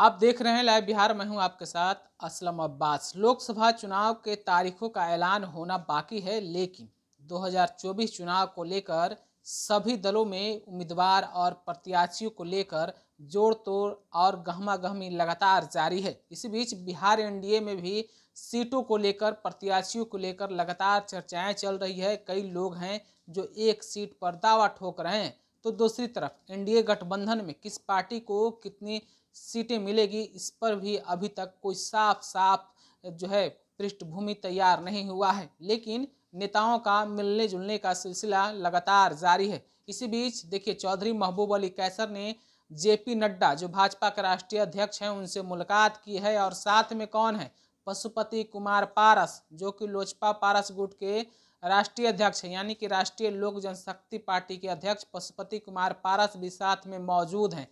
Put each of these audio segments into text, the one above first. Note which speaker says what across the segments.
Speaker 1: आप देख रहे हैं लाइव बिहार मैं हूं आपके साथ असलम अब्बास लोकसभा चुनाव के तारीखों का ऐलान होना बाकी है लेकिन 2024 चुनाव को लेकर सभी दलों में उम्मीदवार और प्रत्याशियों को लेकर जोड़ तोड़ और गहमा गहमी लगातार जारी है इसी बीच बिहार एनडीए में भी सीटों को लेकर प्रत्याशियों को लेकर लगातार चर्चाएं चल रही है कई लोग हैं जो एक सीट पर दावा ठोक रहे हैं तो दूसरी तरफ एनडीए गठबंधन में किस पार्टी को कितनी सीटें मिलेगी इस पर भी अभी तक कोई साफ साफ जो है पृष्ठभूमि तैयार नहीं हुआ है लेकिन नेताओं का मिलने जुलने का सिलसिला लगातार जारी है इसी बीच देखिए चौधरी महबूब अली कैसर ने जेपी नड्डा जो भाजपा के राष्ट्रीय अध्यक्ष हैं उनसे मुलाकात की है और साथ में कौन है पशुपति कुमार पारस जो कि लोजपा पारस गुट के राष्ट्रीय अध्यक्ष यानी कि राष्ट्रीय लोक जनशक्ति पार्टी के अध्यक्ष पशुपति कुमार पारस भी साथ में मौजूद हैं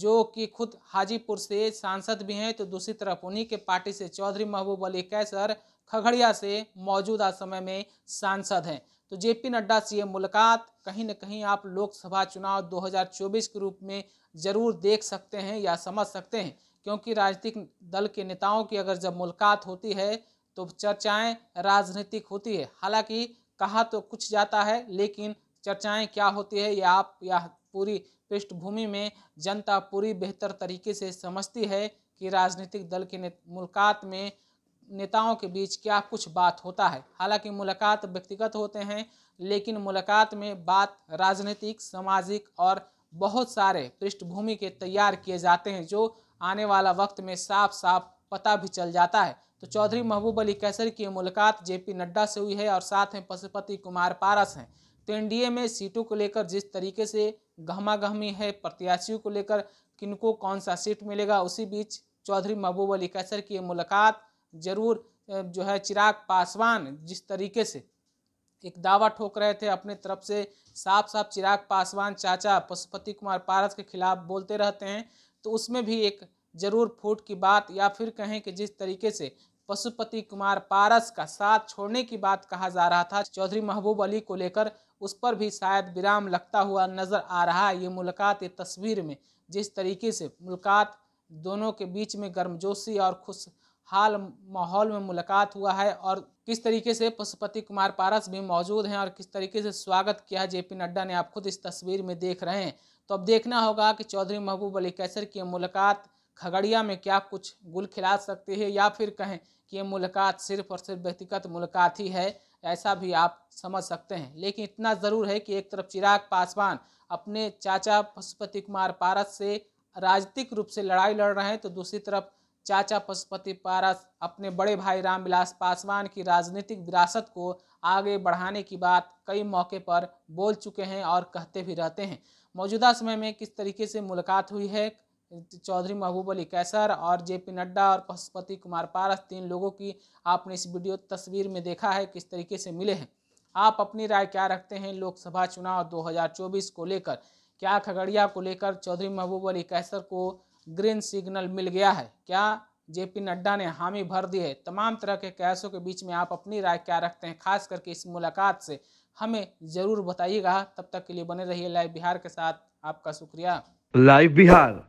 Speaker 1: जो कि खुद हाजीपुर से सांसद भी हैं तो दूसरी तरफ उन्हीं के पार्टी से चौधरी महबूब अली कैसर खगड़िया से मौजूदा समय में सांसद हैं तो जेपी नड्डा से ये मुलाकात कहीं ना कहीं आप लोकसभा चुनाव 2024 के रूप में ज़रूर देख सकते हैं या समझ सकते हैं क्योंकि राजनीतिक दल के नेताओं की अगर जब मुलाकात होती है तो चर्चाएं राजनीतिक होती है हालांकि कहा तो कुछ जाता है लेकिन चर्चाएं क्या होती है यह आप यह पूरी पृष्ठभूमि में जनता पूरी बेहतर तरीके से समझती है कि राजनीतिक दल के मुलाकात में नेताओं के बीच क्या कुछ बात होता है हालांकि मुलाकात व्यक्तिगत होते हैं लेकिन मुलाकात में बात राजनीतिक सामाजिक और बहुत सारे पृष्ठभूमि के तैयार किए जाते हैं जो आने वाला वक्त में साफ साफ पता भी चल जाता है तो चौधरी महबूब अली कैसर की मुलाकात जेपी नड्डा से हुई है और साथ हैं पशुपति कुमार पारस हैं तो एनडीए में सीटों को लेकर जिस तरीके से गहमा गहमी है प्रत्याशियों को लेकर किनको कौन सा सीट मिलेगा उसी बीच चौधरी महबूब अली कैसर की मुलाकात जरूर जो है चिराग पासवान जिस तरीके से एक दावा ठोक रहे थे अपने तरफ से साफ साफ चिराग पासवान चाचा पशुपति कुमार पारस के खिलाफ बोलते रहते हैं तो उसमें भी एक जरूर फूट की बात या फिर कहें कि जिस तरीके से पशुपति कुमार पारस का साथ छोड़ने की बात कहा जा रहा था चौधरी महबूब अली को लेकर उस पर भी शायद विराम लगता हुआ नज़र आ रहा है ये मुलाकात ये तस्वीर में जिस तरीके से मुलाकात दोनों के बीच में गर्मजोशी और खुशहाल माहौल में मुलाकात हुआ है और किस तरीके से पशुपति कुमार पारस भी मौजूद हैं और किस तरीके से स्वागत किया है जे पी नड्डा ने आप खुद इस तस्वीर में देख रहे हैं तो अब देखना होगा कि चौधरी महबूब अली कैसर की मुलाकात खगड़िया में क्या कुछ गुल खिला सकते हैं या फिर कहें कि ये मुलाकात सिर्फ और सिर्फ व्यक्तिगत मुलाकात ही है ऐसा भी आप समझ सकते हैं लेकिन इतना ज़रूर है कि एक तरफ चिराग पासवान अपने चाचा पशुपति कुमार पारस से राजनीतिक रूप से लड़ाई लड़ रहे हैं तो दूसरी तरफ चाचा पशुपति पारस अपने बड़े भाई रामविलास पासवान की राजनीतिक विरासत को आगे बढ़ाने की बात कई मौके पर बोल चुके हैं और कहते भी रहते हैं मौजूदा समय में किस तरीके से मुलाकात हुई है चौधरी महबूब अली कैसर और जे पी नड्डा और पशुपति कुमार पारस तीन लोगों की आपने इस वीडियो तस्वीर में देखा है किस तरीके से मिले हैं आप अपनी राय क्या रखते हैं लोकसभा चुनाव 2024 को लेकर क्या खगड़िया को लेकर चौधरी महबूब अली कैसर को ग्रीन सिग्नल मिल गया है क्या जेपी नड्डा ने हामी भर दी है तमाम तरह के कैसों के बीच में आप अपनी राय क्या रखते हैं खास करके इस मुलाकात से हमें ज़रूर बताइएगा तब तक के लिए बने रहिए लाइव बिहार के साथ आपका शुक्रिया लाइव बिहार